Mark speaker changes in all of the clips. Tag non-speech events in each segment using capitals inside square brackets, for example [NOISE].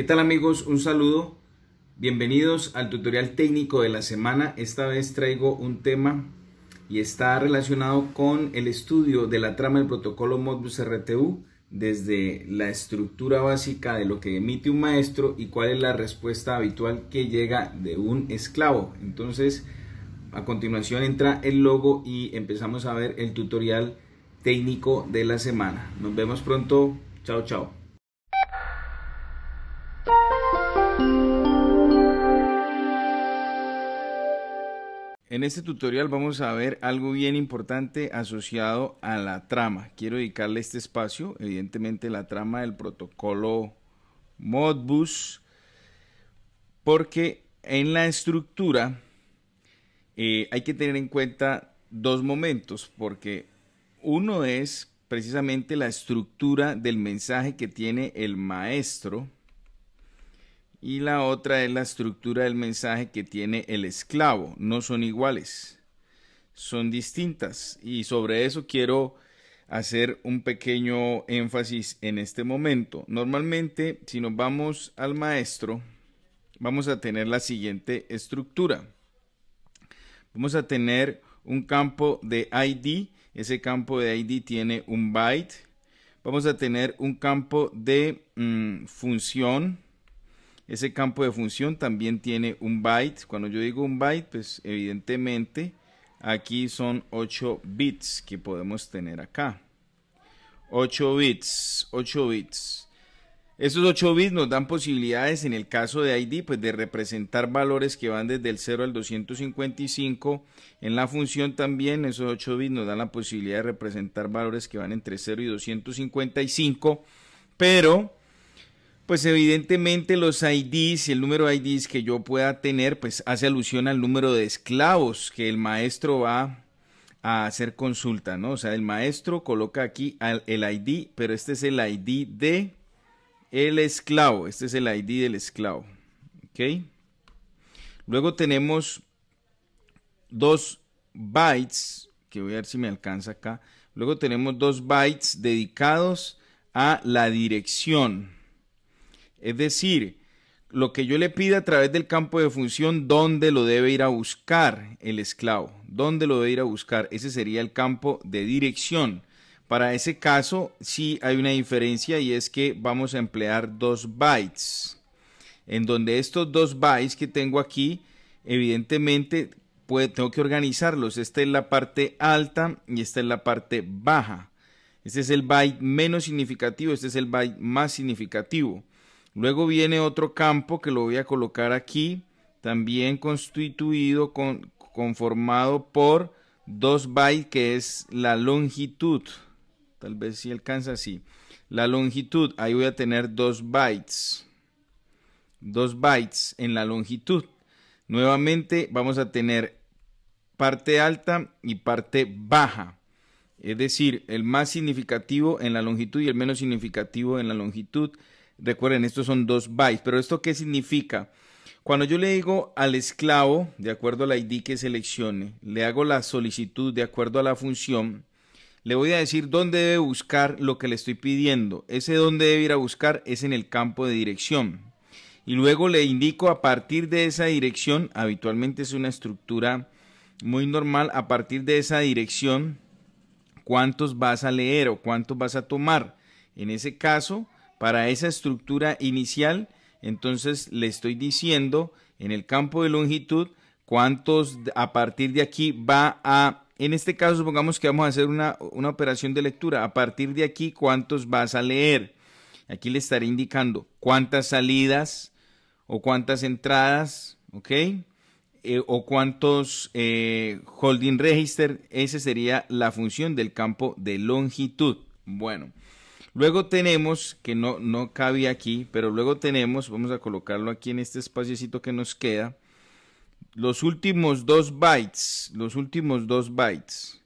Speaker 1: ¿Qué tal amigos? Un saludo. Bienvenidos al tutorial técnico de la semana. Esta vez traigo un tema y está relacionado con el estudio de la trama del protocolo Modbus RTU desde la estructura básica de lo que emite un maestro y cuál es la respuesta habitual que llega de un esclavo. Entonces, a continuación entra el logo y empezamos a ver el tutorial técnico de la semana. Nos vemos pronto. Chao, chao. En este tutorial vamos a ver algo bien importante asociado a la trama. Quiero dedicarle este espacio, evidentemente la trama del protocolo Modbus, porque en la estructura eh, hay que tener en cuenta dos momentos, porque uno es precisamente la estructura del mensaje que tiene el maestro, y la otra es la estructura del mensaje que tiene el esclavo. No son iguales, son distintas y sobre eso quiero hacer un pequeño énfasis en este momento. Normalmente, si nos vamos al maestro, vamos a tener la siguiente estructura. Vamos a tener un campo de ID, ese campo de ID tiene un byte. Vamos a tener un campo de mm, función, ese campo de función también tiene un byte. Cuando yo digo un byte, pues evidentemente aquí son 8 bits que podemos tener acá. 8 bits, 8 bits. Esos 8 bits nos dan posibilidades en el caso de ID pues de representar valores que van desde el 0 al 255. En la función también esos 8 bits nos dan la posibilidad de representar valores que van entre 0 y 255. Pero pues evidentemente los IDs y el número de IDs que yo pueda tener, pues hace alusión al número de esclavos que el maestro va a hacer consulta, ¿no? O sea, el maestro coloca aquí el ID, pero este es el ID de el esclavo, este es el ID del esclavo, ¿ok? Luego tenemos dos bytes, que voy a ver si me alcanza acá. Luego tenemos dos bytes dedicados a la dirección, es decir, lo que yo le pida a través del campo de función, ¿dónde lo debe ir a buscar el esclavo? ¿Dónde lo debe ir a buscar? Ese sería el campo de dirección. Para ese caso sí hay una diferencia y es que vamos a emplear dos bytes. En donde estos dos bytes que tengo aquí, evidentemente tengo que organizarlos. Esta es la parte alta y esta es la parte baja. Este es el byte menos significativo, este es el byte más significativo. Luego viene otro campo que lo voy a colocar aquí, también constituido, con, conformado por 2 bytes, que es la longitud. Tal vez si alcanza así. La longitud, ahí voy a tener 2 bytes. 2 bytes en la longitud. Nuevamente vamos a tener parte alta y parte baja. Es decir, el más significativo en la longitud y el menos significativo en la longitud. Recuerden, estos son dos bytes, pero ¿esto qué significa? Cuando yo le digo al esclavo, de acuerdo al ID que seleccione, le hago la solicitud de acuerdo a la función, le voy a decir dónde debe buscar lo que le estoy pidiendo. Ese dónde debe ir a buscar es en el campo de dirección. Y luego le indico a partir de esa dirección, habitualmente es una estructura muy normal, a partir de esa dirección, cuántos vas a leer o cuántos vas a tomar. En ese caso, para esa estructura inicial, entonces le estoy diciendo en el campo de longitud cuántos a partir de aquí va a, en este caso supongamos que vamos a hacer una, operación de lectura, a partir de aquí cuántos vas a leer. Aquí le estaré indicando cuántas salidas o cuántas entradas, ¿ok? Eh, o cuántos eh, holding register. Esa sería la función del campo de longitud. Bueno, Luego tenemos, que no, no cabe aquí, pero luego tenemos, vamos a colocarlo aquí en este espaciocito que nos queda, los últimos dos bytes, los últimos dos bytes.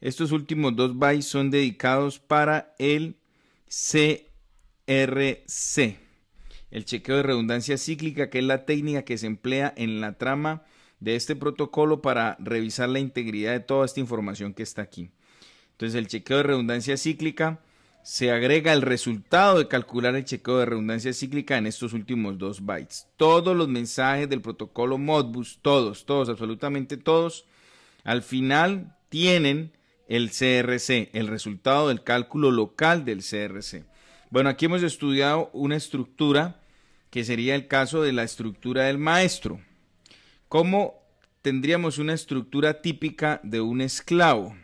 Speaker 1: Estos últimos dos bytes son dedicados para el CRC, el chequeo de redundancia cíclica, que es la técnica que se emplea en la trama de este protocolo para revisar la integridad de toda esta información que está aquí. Entonces el chequeo de redundancia cíclica se agrega el resultado de calcular el chequeo de redundancia cíclica en estos últimos dos bytes. Todos los mensajes del protocolo Modbus, todos, todos, absolutamente todos, al final tienen el CRC, el resultado del cálculo local del CRC. Bueno, aquí hemos estudiado una estructura que sería el caso de la estructura del maestro. ¿Cómo tendríamos una estructura típica de un esclavo?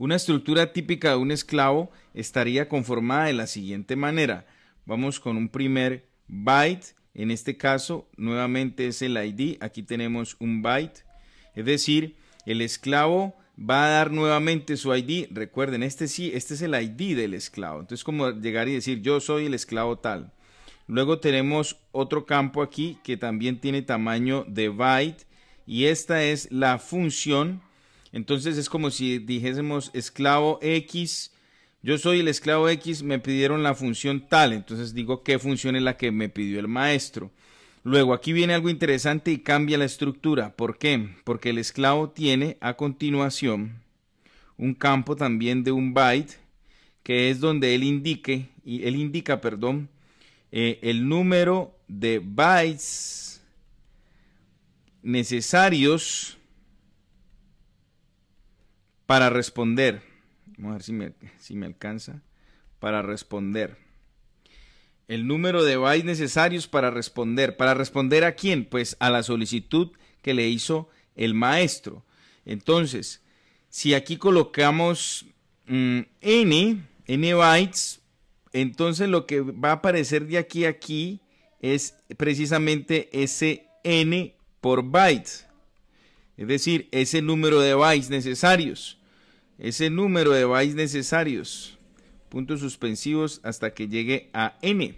Speaker 1: Una estructura típica de un esclavo estaría conformada de la siguiente manera. Vamos con un primer byte, en este caso nuevamente es el ID, aquí tenemos un byte, es decir, el esclavo va a dar nuevamente su ID. Recuerden, este sí, este es el ID del esclavo. Entonces, como llegar y decir, yo soy el esclavo tal. Luego tenemos otro campo aquí que también tiene tamaño de byte y esta es la función entonces es como si dijésemos esclavo X, yo soy el esclavo X, me pidieron la función tal, entonces digo qué función es la que me pidió el maestro. Luego aquí viene algo interesante y cambia la estructura. ¿Por qué? Porque el esclavo tiene a continuación un campo también de un byte que es donde él indique y él indica, perdón, eh, el número de bytes necesarios para responder. Vamos a ver si me, alcanza. Para responder. El número de bytes necesarios para responder. ¿Para responder a quién? Pues a la solicitud que le hizo el maestro. Entonces, si aquí colocamos mm, n, n bytes, entonces lo que va a aparecer de aquí a aquí es precisamente ese n por bytes, Es decir, ese número de bytes necesarios ese número de bytes necesarios, puntos suspensivos hasta que llegue a n.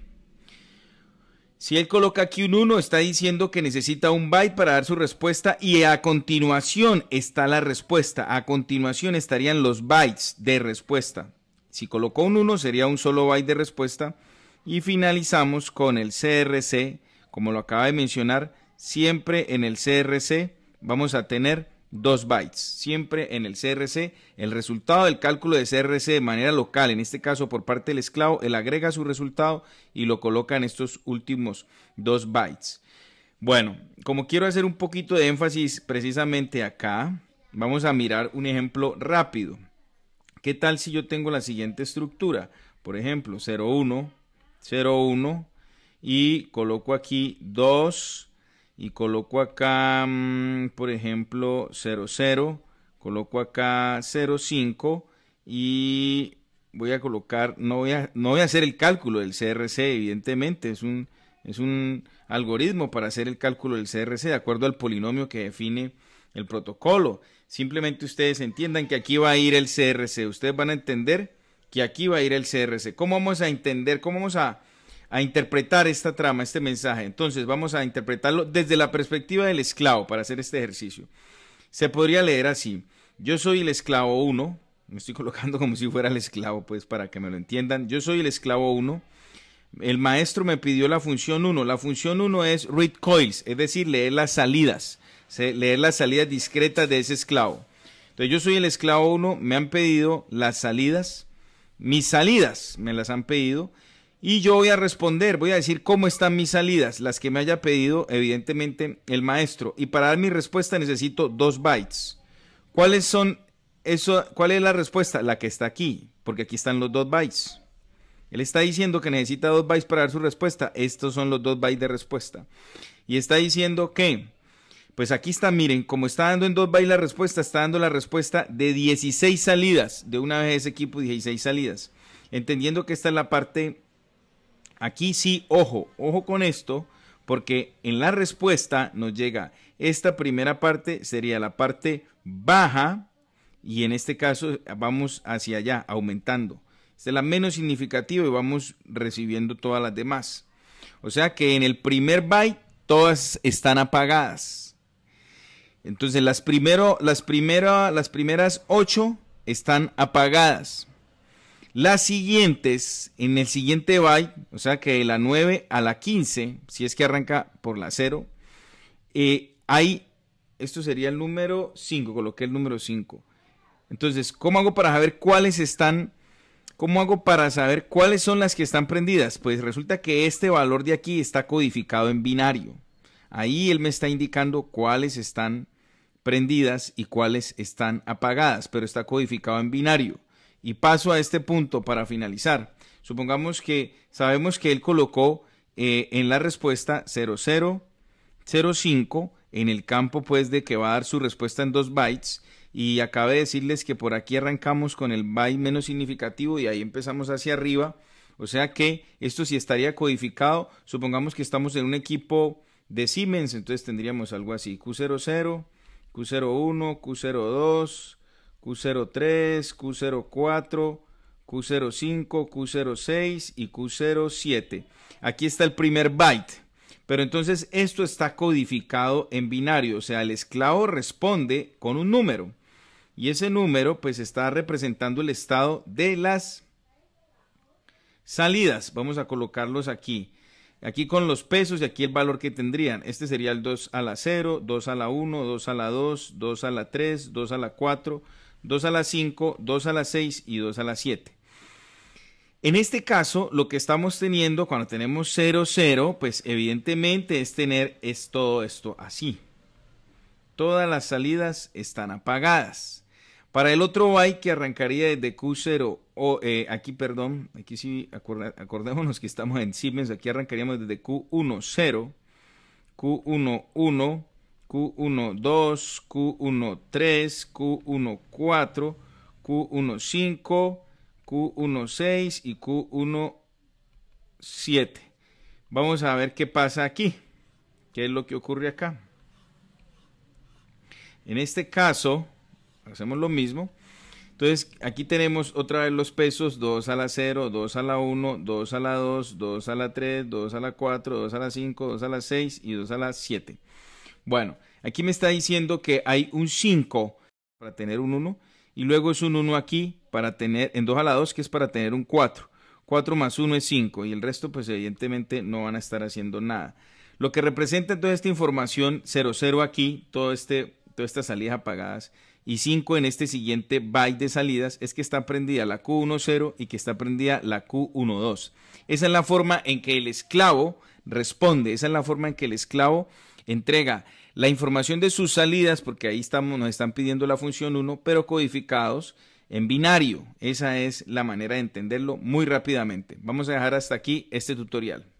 Speaker 1: Si él coloca aquí un 1, está diciendo que necesita un byte para dar su respuesta y a continuación está la respuesta. A continuación estarían los bytes de respuesta. Si colocó un 1 sería un solo byte de respuesta. Y finalizamos con el CRC. Como lo acaba de mencionar, siempre en el CRC vamos a tener 2 bytes. Siempre en el CRC, el resultado del cálculo de CRC de manera local, en este caso por parte del esclavo, él agrega su resultado y lo coloca en estos últimos 2 bytes. Bueno, como quiero hacer un poquito de énfasis precisamente acá, vamos a mirar un ejemplo rápido. ¿Qué tal si yo tengo la siguiente estructura? Por ejemplo, 01, 01 y coloco aquí 2 y mm, coloco acá, por ejemplo, 00, coloco acá 05 y voy a colocar, no voy a, no voy a hacer el cálculo del CRC, evidentemente, es un, es un algoritmo para hacer el cálculo del CRC de acuerdo al polinomio que define el protocolo. Simplemente ustedes entiendan que aquí va a ir el CRC, ustedes van a entender que aquí va a ir el CRC. ¿Cómo vamos a entender, cómo vamos a a interpretar esta trama, este mensaje. Entonces vamos a interpretarlo desde la perspectiva del esclavo para hacer este ejercicio. Se podría leer así, yo soy el esclavo 1, me estoy colocando [LAUGHS] como si fuera el esclavo, pues para que me lo entiendan, yo soy el esclavo 1. El maestro me pidió la función 1. La función 1 es read coils, es decir, leer las salidas, leer las salidas discretas de ese esclavo. Entonces yo soy el esclavo 1, me han pedido las salidas, mis salidas me las han pedido y yo voy a responder, voy a decir cómo están mis salidas, las que me haya pedido evidentemente el maestro. Y para dar mi respuesta necesito dos bytes. ¿Cuáles son eso, ¿Cuál es la respuesta? La que está aquí, porque aquí están los dos bytes. Él está diciendo que necesita dos bytes para dar su respuesta. Estos son los dos bytes de respuesta. Y está diciendo que, pues aquí está, miren, como está dando en dos bytes la respuesta, está dando la respuesta de 16 salidas. De una vez ese equipo, 16 salidas. Entendiendo que esta es la parte Aquí sí, ojo, ojo con esto, porque en la respuesta nos llega, esta primera parte sería la parte baja, y en este caso vamos hacia allá, aumentando. Esta es la menos significativa y vamos recibiendo todas las demás. O sea que en el primer byte todas están apagadas. Entonces las, primero, las, primero, las primeras ocho están apagadas. Las siguientes, en el siguiente byte, o sea que de la 9 a la 15, si es que arranca por la 0, eh, hay, esto sería el número 5, coloqué el número 5. Entonces, ¿cómo hago para saber cuáles están, cómo hago para saber cuáles son las que están prendidas? Pues resulta que este valor de aquí está codificado en binario. Ahí él me está indicando cuáles están prendidas y cuáles están apagadas, pero está codificado en binario. Y paso a este punto para finalizar. Supongamos que sabemos que él colocó eh, en la respuesta 0005 en el campo pues de que va a dar su respuesta en dos bytes y acabe de decirles que por aquí arrancamos con el byte menos significativo y ahí empezamos hacia arriba. O sea que esto sí estaría codificado. Supongamos que estamos en un equipo de Siemens, entonces tendríamos algo así, Q00, Q01, Q02, Q03, Q04, Q05, Q06 y Q07. Aquí está el primer byte. Pero entonces esto está codificado en binario, o sea, el esclavo responde con un número. Y ese número pues está representando el estado de las salidas. Vamos a colocarlos aquí. Aquí con los pesos y aquí el valor que tendrían. Este sería el 2 a la 0, 2 a la 1, 2 a la 2, 2 a la 3, 2 a la 4, 2 a la 5, 2 a la 6 y 2 a la 7. En este caso, lo que estamos teniendo cuando tenemos 0, 0, pues evidentemente es tener es todo esto así. Todas las salidas están apagadas. Para el otro byte que arrancaría desde Q0, o eh, aquí, perdón, aquí sí acordémonos que estamos en Siemens, aquí arrancaríamos desde Q1, 0, Q1, 1, q 1 2, q 3, Q14, Q15, Q16 y q 7. Vamos a ver qué pasa aquí. ¿Qué es lo que ocurre acá? En este caso, hacemos lo mismo. Entonces, aquí tenemos otra vez los pesos 2 a la 0, 2 a la 1, 2 a la 2, 2 a la 3, 2 a la 4, 2 a la 5, 2 a la 6 y 2 a la 7. Bueno, aquí me está diciendo que hay un 5 para tener un 1 y luego es un 1 aquí para tener, en 2 a la 2 que es para tener un 4. 4 más 1 es 5 y el resto pues evidentemente no van a estar haciendo nada. Lo que representa entonces esta información 00 aquí, este, todas estas salidas apagadas y 5 en este siguiente byte de salidas es que está prendida la Q10 y que está prendida la Q12. Esa es la forma en que el esclavo responde, esa es la forma en que el esclavo entrega la información de sus salidas, porque ahí estamos, nos están pidiendo la función 1, pero codificados en binario. Esa es la manera de entenderlo muy rápidamente. Vamos a dejar hasta aquí este tutorial.